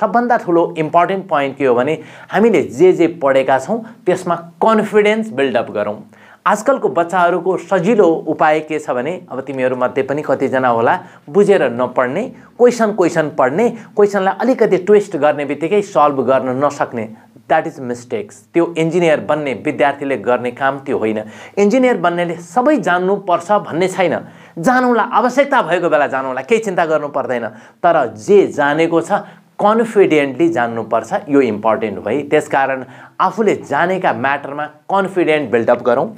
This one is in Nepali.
सबभन्दा ठुलो इम्पोर्टेन्ट पोइन्ट के हो भने हामीले जे जे पढेका छौँ त्यसमा कन्फिडेन्स बिल्डअप गरौँ आजकलको बच्चाहरूको सजिलो उपाय के छ भने अब तिमीहरूमध्ये पनि कतिजना होला बुझेर नपढ्ने क्वेसन क्वेसन पढ्ने क्वेसनलाई अलिकति ट्विस्ट गर्ने बित्तिकै सल्भ गर्न नसक्ने द्याट इज मिस्टेक्स त्यो इन्जिनियर बन्ने विद्यार्थीले गर्ने काम त्यो होइन इन्जिनियर बन्नेले सबै जान्नुपर्छ भन्ने छैन जानुलाई आवश्यकता भएको बेला जानुलाई केही चिन्ता गर्नु पर्दैन तर जे जानेको छ कन्फिडेन्टली जान्नुपर्छ यो इम्पोर्टेन्ट भयो त्यसकारण आफूले जानेका म्याटरमा कन्फिडेन्ट बिल्डअप गरौँ